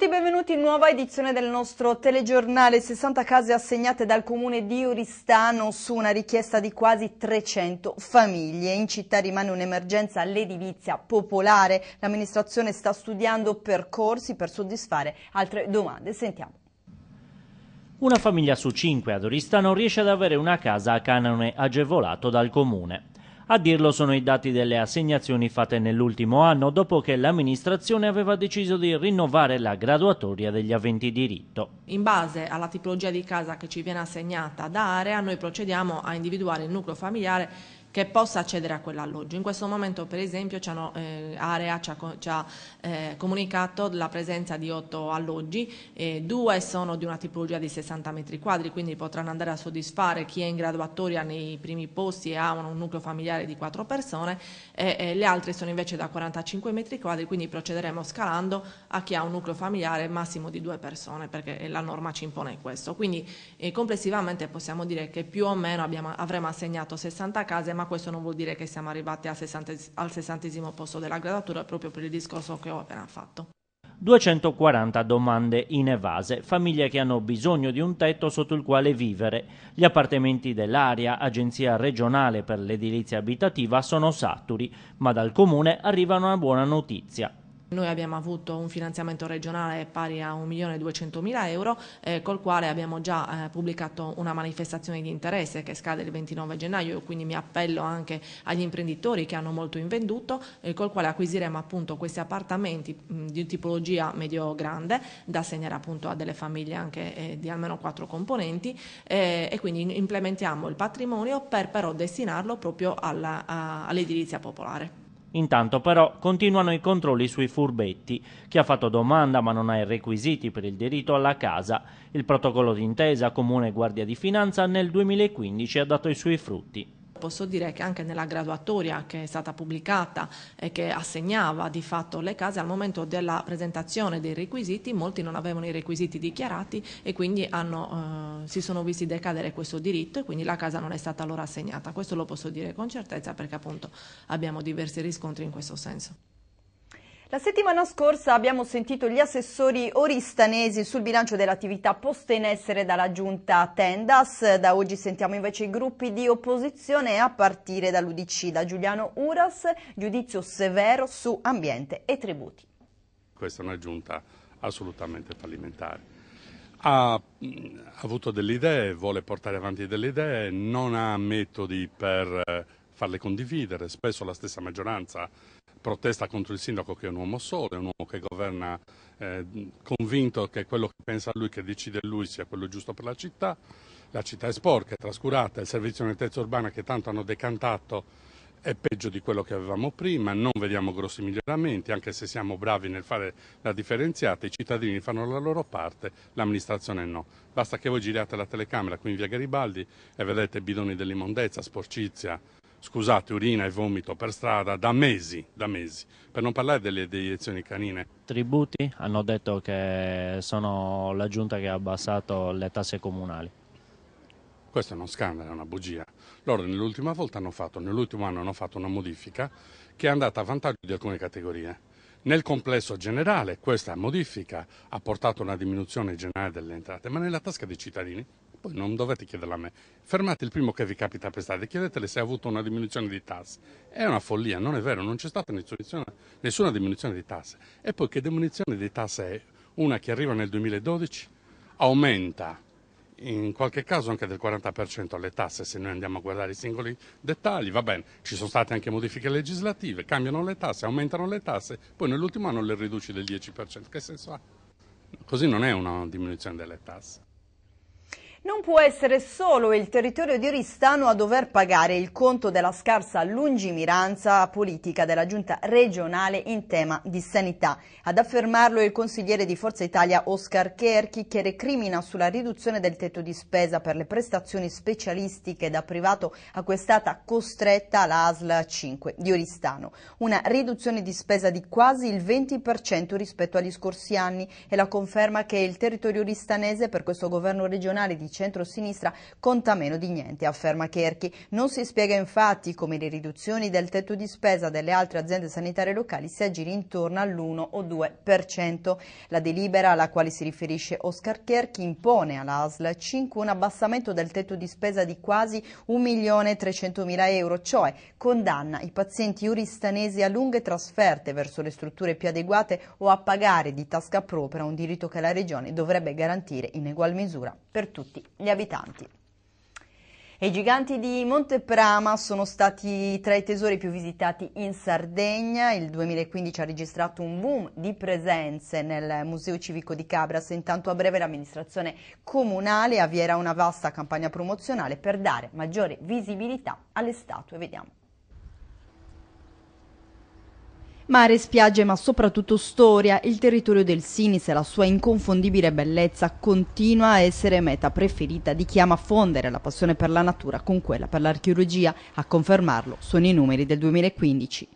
tutti e benvenuti in nuova edizione del nostro telegiornale 60 case assegnate dal comune di Oristano su una richiesta di quasi 300 famiglie. In città rimane un'emergenza all'edilizia popolare. L'amministrazione sta studiando percorsi per soddisfare altre domande. Sentiamo. Una famiglia su cinque ad Oristano riesce ad avere una casa a canone agevolato dal comune. A dirlo sono i dati delle assegnazioni fatte nell'ultimo anno dopo che l'amministrazione aveva deciso di rinnovare la graduatoria degli aventi diritto. In base alla tipologia di casa che ci viene assegnata da area noi procediamo a individuare il nucleo familiare che possa accedere a quell'alloggio. In questo momento per esempio ci hanno, eh, Area ci ha, ci ha eh, comunicato la presenza di otto alloggi, eh, due sono di una tipologia di 60 metri quadri, quindi potranno andare a soddisfare chi è in graduatoria nei primi posti e ha un nucleo familiare totale di 4 persone e, e le altre sono invece da 45 metri quadri, quindi procederemo scalando a chi ha un nucleo familiare massimo di 2 persone, perché la norma ci impone questo. Quindi eh, complessivamente possiamo dire che più o meno abbiamo, avremo assegnato 60 case, ma questo non vuol dire che siamo arrivati al 60, al sessantesimo posto della gradatura, proprio per il discorso che ho appena fatto. 240 domande inevase, famiglie che hanno bisogno di un tetto sotto il quale vivere. Gli appartamenti dell'area, agenzia regionale per l'edilizia abitativa, sono saturi, ma dal comune arriva una buona notizia. Noi abbiamo avuto un finanziamento regionale pari a 1.200.000 euro eh, col quale abbiamo già eh, pubblicato una manifestazione di interesse che scade il 29 gennaio quindi mi appello anche agli imprenditori che hanno molto invenduto eh, col quale acquisiremo appunto questi appartamenti mh, mm, di tipologia medio-grande da assegnare appunto a delle famiglie anche eh, di almeno quattro componenti eh, e quindi implementiamo il patrimonio per però destinarlo proprio all'edilizia popolare. Intanto però continuano i controlli sui furbetti. Chi ha fatto domanda ma non ha i requisiti per il diritto alla casa, il protocollo d'intesa Comune Guardia di Finanza nel 2015 ha dato i suoi frutti posso dire che anche nella graduatoria che è stata pubblicata e che assegnava di fatto le case al momento della presentazione dei requisiti molti non avevano i requisiti dichiarati e quindi hanno, eh, si sono visti decadere questo diritto e quindi la casa non è stata loro assegnata. Questo lo posso dire con certezza perché appunto abbiamo diversi riscontri in questo senso. La settimana scorsa abbiamo sentito gli assessori oristanesi sul bilancio dell'attività posta in essere dalla giunta Tendas, da oggi sentiamo invece i gruppi di opposizione a partire dall'Udc, da Giuliano Uras, giudizio severo su ambiente e tributi. Questa è una giunta assolutamente fallimentare. Ha, ha mm, avuto delle idee, vuole portare avanti delle idee, non ha metodi per eh, farle condividere, spesso la stessa maggioranza protesta contro il sindaco che è un uomo solo, è un uomo che governa eh, convinto che quello che pensa lui, che decide lui sia quello giusto per la città, la città è sporca, è trascurata, il servizio di nettezza urbana che tanto hanno decantato è peggio di quello che avevamo prima, non vediamo grossi miglioramenti, anche se siamo bravi nel fare la differenziata, i cittadini fanno la loro parte, l'amministrazione no. Basta che voi giriate la telecamera qui in via Garibaldi e vedete bidoni dell'immondezza, sporcizia, scusate, urina e vomito per strada da mesi, da mesi, per non parlare delle deiezioni canine. Tributi hanno detto che sono la giunta che ha abbassato le tasse comunali. Questo è uno scandalo, è una bugia. Loro nell'ultima volta hanno fatto, nell'ultimo anno hanno fatto una modifica che è andata a vantaggio di alcune categorie. Nel complesso generale questa modifica ha portato a una diminuzione generale delle entrate, ma nella tasca dei cittadini poi non dovete chiederla a me. Fermate il primo che vi capita per strada e chiedetele se ha avuto una diminuzione di tasse. È una follia, non è vero, non c'è stata nessuna, diminuzione di tasse. E poi che diminuzione di tasse è? Una che arriva nel 2012 aumenta in qualche caso anche del 40% le tasse se noi andiamo a guardare i singoli dettagli, va bene, ci sono state anche modifiche legislative, cambiano le tasse, aumentano le tasse, poi nell'ultimo anno le riduci del 10%, che senso ha? Così non è una diminuzione delle tasse. Non può essere solo il territorio di Oristano a dover pagare il conto della scarsa lungimiranza politica della giunta regionale in tema di sanità. Ad affermarlo il consigliere di Forza Italia Oscar Kerchi che recrimina sulla riduzione del tetto di spesa per le prestazioni specialistiche da privato a cui è stata costretta l'ASL 5 di Oristano. Una riduzione di spesa di quasi il 20% rispetto agli scorsi anni e la conferma che il territorio oristanese per questo governo regionale di centrosinistra conta meno di niente, afferma Kerchi. Non si spiega infatti come le riduzioni del tetto di spesa delle altre aziende sanitarie locali si aggiri intorno all'1 o 2%. La delibera alla quale si riferisce Oscar Kerchi impone alla all'ASL 5 un abbassamento del tetto di spesa di quasi 1.300.000 euro, cioè condanna i pazienti uristanesi a lunghe trasferte verso le strutture più adeguate o a pagare di tasca propria un diritto che la Regione dovrebbe garantire in egual misura per tutti tutti gli abitanti. I giganti di Monteprama sono stati tra i tesori più visitati in Sardegna. Il 2015 ha registrato un boom di presenze nel Museo Civico di Cabras. Intanto a breve l'amministrazione comunale avvierà una vasta campagna promozionale per dare maggiore visibilità alle statue. Vediamo. Mare, spiagge ma soprattutto storia, il territorio del Sinis e la sua inconfondibile bellezza continua a essere meta preferita di chi ama fondere la passione per la natura con quella per l'archeologia. A confermarlo sono i numeri del 2015.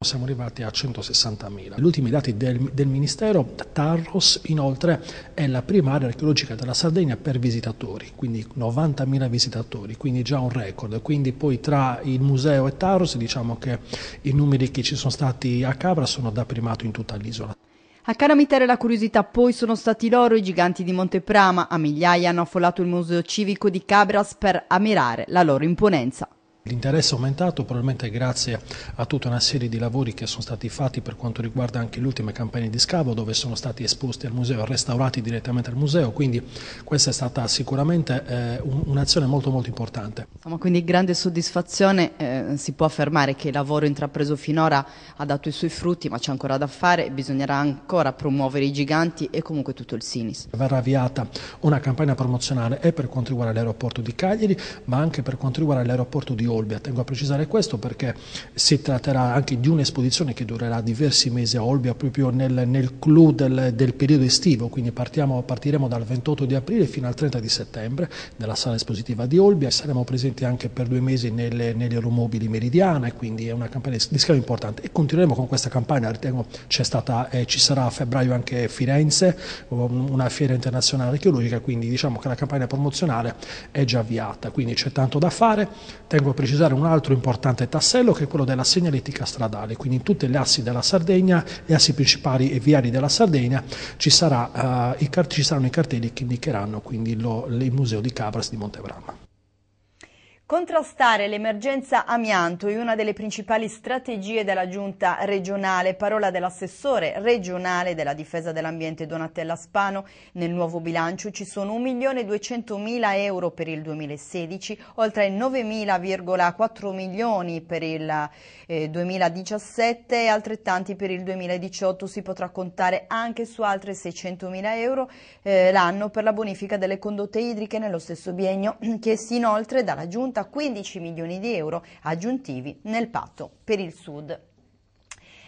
Siamo arrivati a 160.000. Gli ultimi dati del, del Ministero, Tarros inoltre è la prima area archeologica della Sardegna per visitatori, quindi 90.000 visitatori, quindi già un record. Quindi poi tra il museo e Tarros diciamo che i numeri che ci sono stati a Cabra sono da primato in tutta l'isola. A calamitare la curiosità poi sono stati loro i giganti di Monteprama, a migliaia hanno affollato il museo civico di Cabras per ammirare la loro imponenza. L'interesse è aumentato probabilmente grazie a tutta una serie di lavori che sono stati fatti per quanto riguarda anche le ultime campagne di scavo dove sono stati esposti al museo, restaurati direttamente al museo, quindi questa è stata sicuramente eh, un'azione molto molto importante. Insomma, quindi grande soddisfazione, eh, si può affermare che il lavoro intrapreso finora ha dato i suoi frutti ma c'è ancora da fare, bisognerà ancora promuovere i giganti e comunque tutto il Sinis. Verrà avviata una campagna promozionale e eh, per quanto riguarda l'aeroporto di Cagliari ma anche per quanto riguarda l'aeroporto di Orso Olbia. Tengo a precisare questo perché si tratterà anche di un'esposizione che durerà diversi mesi a Olbia, proprio nel, nel clou del, del, periodo estivo, quindi partiamo, partiremo dal 28 di aprile fino al 30 di settembre nella sala espositiva di Olbia. Saremo presenti anche per due mesi nelle, nelle aeromobili meridiane, quindi è una campagna di scalo importante e continueremo con questa campagna, ritengo stata, eh, ci sarà a febbraio anche Firenze, um, una fiera internazionale archeologica, quindi diciamo che la campagna promozionale è già avviata, quindi c'è tanto da fare. Tengo a precisare un altro importante tassello che è quello della segnaletica stradale, quindi in tutti gli assi della Sardegna, gli assi principali e viari della Sardegna ci, sarà, eh, i, ci saranno i cartelli che indicheranno quindi lo, il museo di Cabras di Montebrama. Contrastare l'emergenza amianto è una delle principali strategie della giunta regionale, parola dell'assessore regionale della difesa dell'ambiente Donatella Spano. Nel nuovo bilancio ci sono 1.200.000 euro per il 2016, oltre 9.000,4 milioni per il 2017 eh, e altrettanti per il 2018. Si potrà contare anche su altre 600.000 euro eh, l'anno per la bonifica delle condotte idriche nello stesso biennio, chiesti inoltre dalla giunta a 15 milioni di euro aggiuntivi nel patto per il Sud.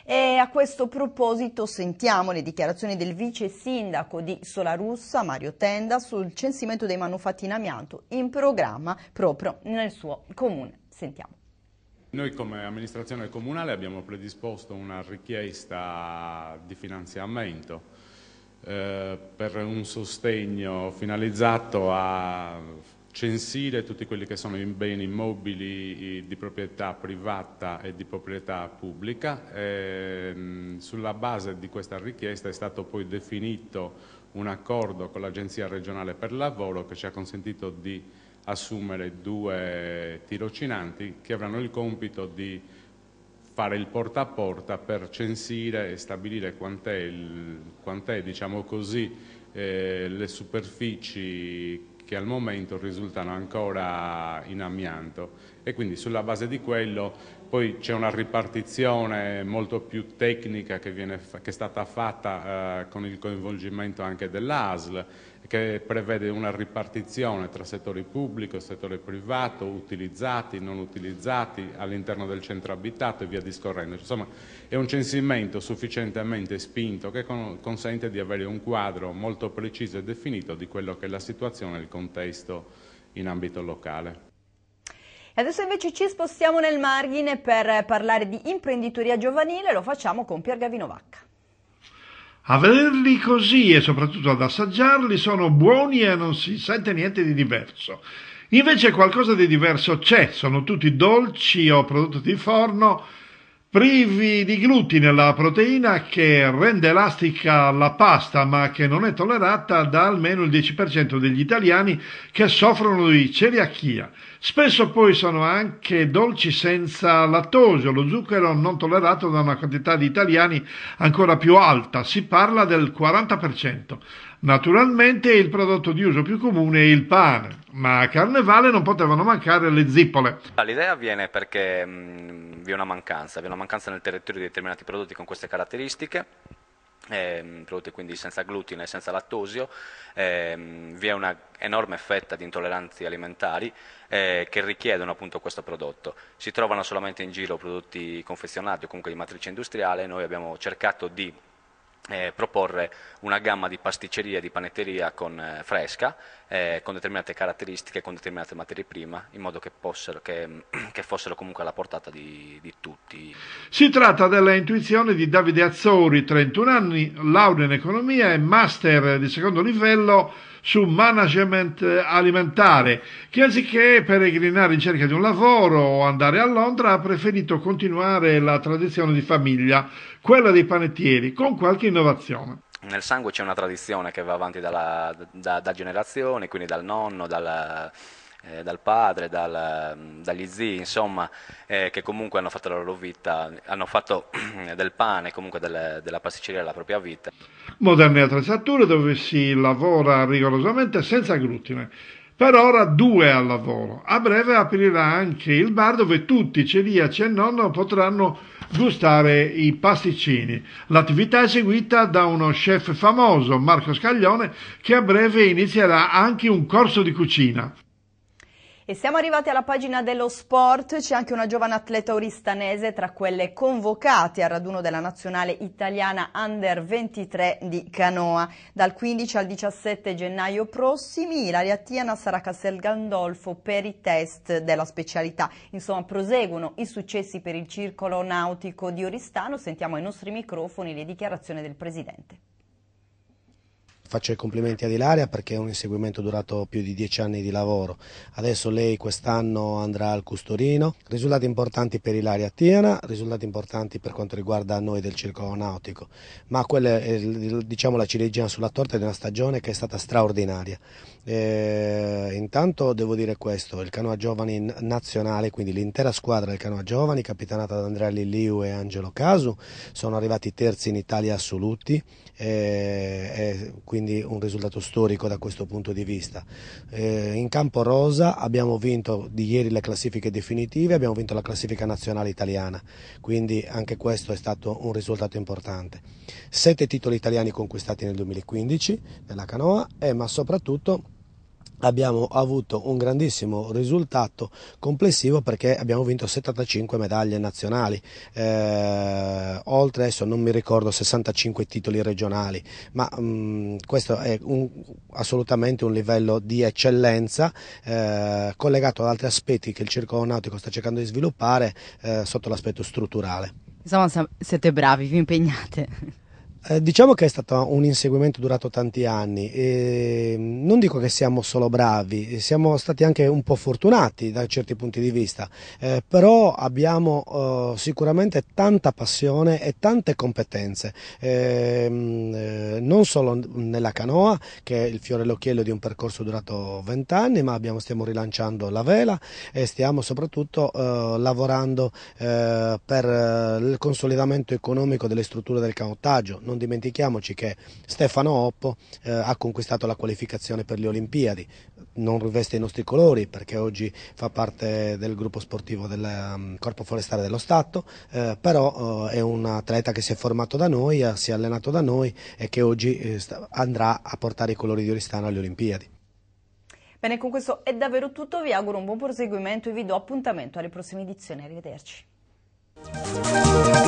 E a questo proposito sentiamo le dichiarazioni del vice sindaco di Solarussa, Mario Tenda, sul censimento dei manufatti in amianto in programma proprio nel suo comune. Sentiamo. Noi come amministrazione comunale abbiamo predisposto una richiesta di finanziamento eh, per un sostegno finalizzato a censire tutti quelli che sono i beni immobili di proprietà privata e di proprietà pubblica. Ehm, sulla base di questa richiesta è stato poi definito un accordo con l'Agenzia regionale per il lavoro che ci ha consentito di assumere due tirocinanti che avranno il compito di fare il porta a porta per censire e stabilire quant'è, il, diciamo eh, le superfici che al momento risultano ancora in amianto e quindi sulla base di quello poi c'è una ripartizione molto più tecnica che, viene, che è stata fatta eh, con il coinvolgimento anche dell'ASL, che prevede una ripartizione tra settore pubblico e settore privato, utilizzati, non utilizzati, all'interno del centro abitato e via discorrendo. Insomma, è un censimento sufficientemente spinto che con, consente di avere un quadro molto preciso e definito di quello che è la situazione e il contesto in ambito locale. Adesso invece ci spostiamo nel margine per parlare di imprenditoria giovanile, lo facciamo con Pier Gavino Vacca. A vederli così e soprattutto ad assaggiarli sono buoni e non si sente niente di diverso. Invece qualcosa di diverso c'è, sono tutti dolci o prodotti di forno privi di glutine, la proteina che rende elastica la pasta ma che non è tollerata da almeno il 10% degli italiani che soffrono di celiachia. Spesso poi sono anche dolci senza lattosio, lo zucchero non tollerato da una quantità di italiani ancora più alta, si parla del 40%. Naturalmente il prodotto di uso più comune è il pane, ma a Carnevale non potevano mancare le zippole. Ah, l'idea viene perché mh, mm, vi è una mancanza, vi è una mancanza nel territorio di determinati prodotti con queste caratteristiche eh, prodotti quindi senza glutine e senza lattosio, eh, vi è un'enorme fetta di intolleranze alimentari eh, che richiedono appunto questo prodotto. Si trovano solamente in giro prodotti confezionati o comunque di matrice industriale, noi abbiamo cercato di eh, proporre una gamma di pasticceria e di panetteria con, eh, fresca, eh, con determinate caratteristiche, con determinate materie prime, in modo che, possero, che, che fossero comunque alla portata di, di, tutti. Si tratta della intuizione di Davide Azzori, 31 anni, laurea in economia e master di secondo livello su management alimentare, che anziché peregrinare in cerca di un lavoro o andare a Londra ha preferito continuare la tradizione di famiglia, quella dei panettieri, con qualche innovazione nel sangue c'è una tradizione che va avanti dalla, da, da, generazioni, quindi dal nonno, dalla, eh, dal padre, dal, dagli zii, insomma, eh, che comunque hanno fatto la loro vita, hanno fatto del pane, comunque del, della pasticceria la propria vita. Moderne attrezzature dove si lavora rigorosamente senza glutine. Per ora due al lavoro. A breve aprirà anche il bar dove tutti, celiaci e nonno, potranno gustare i pasticcini. L'attività è seguita da uno chef famoso, Marco Scaglione, che a breve inizierà anche un corso di cucina. E siamo arrivati alla pagina dello sport, c'è anche una giovane atleta oristanese tra quelle convocate al raduno della nazionale italiana Under 23 di Canoa. Dal 15 al 17 gennaio prossimi la Riattiana sarà Castel Gandolfo per i test della specialità. Insomma proseguono i successi per il circolo nautico di Oristano, sentiamo ai nostri microfoni le dichiarazioni del Presidente. Faccio i complimenti ad Ilaria perché è un inseguimento durato più di dieci anni di lavoro. Adesso lei quest'anno andrà al Custorino. Risultati importanti per Ilaria Tiana, risultati importanti per quanto riguarda noi del circolo nautico. Ma quella è diciamo, la ciliegina sulla torta di una stagione che è stata straordinaria. E, eh, intanto devo dire questo, il canoa giovani nazionale, quindi l'intera squadra del canoa giovani, capitanata da Andrea Lilliu e Angelo Casu, sono arrivati terzi in Italia assoluti. E, eh, e, quindi un risultato storico da questo punto di vista. Eh, in campo rosa abbiamo vinto di ieri le classifiche definitive, abbiamo vinto la classifica nazionale italiana, quindi anche questo è stato un risultato importante. Sette titoli italiani conquistati nel 2015 nella canoa, eh, ma soprattutto abbiamo avuto un grandissimo risultato complessivo perché abbiamo vinto 75 medaglie nazionali, eh, oltre adesso non mi ricordo 65 titoli regionali, ma mh, mm, questo è un, assolutamente un livello di eccellenza eh, collegato ad altri aspetti che il circo nautico sta cercando di sviluppare eh, sotto l'aspetto strutturale. Insomma siete bravi, vi impegnate. Eh, diciamo che è stato un inseguimento durato tanti anni e non dico che siamo solo bravi, siamo stati anche un po' fortunati da certi punti di vista, eh, però abbiamo eh, sicuramente tanta passione e tante competenze, ehm, eh, non solo nella canoa che è il fiore all'occhiello di un percorso durato vent'anni, ma abbiamo, stiamo rilanciando la vela e stiamo soprattutto eh, lavorando per il consolidamento economico delle strutture del canottaggio non dimentichiamoci che Stefano Oppo eh, ha conquistato la qualificazione per le Olimpiadi, non riveste i nostri colori perché oggi fa parte del gruppo sportivo del um, Corpo Forestale dello Stato, eh, però eh, è un atleta che si è formato da noi, eh, si è allenato da noi e che oggi eh, sta, andrà a portare i colori di Oristano alle Olimpiadi. Bene, con questo è davvero tutto, vi auguro un buon proseguimento e vi do appuntamento alle prossime edizioni, arrivederci.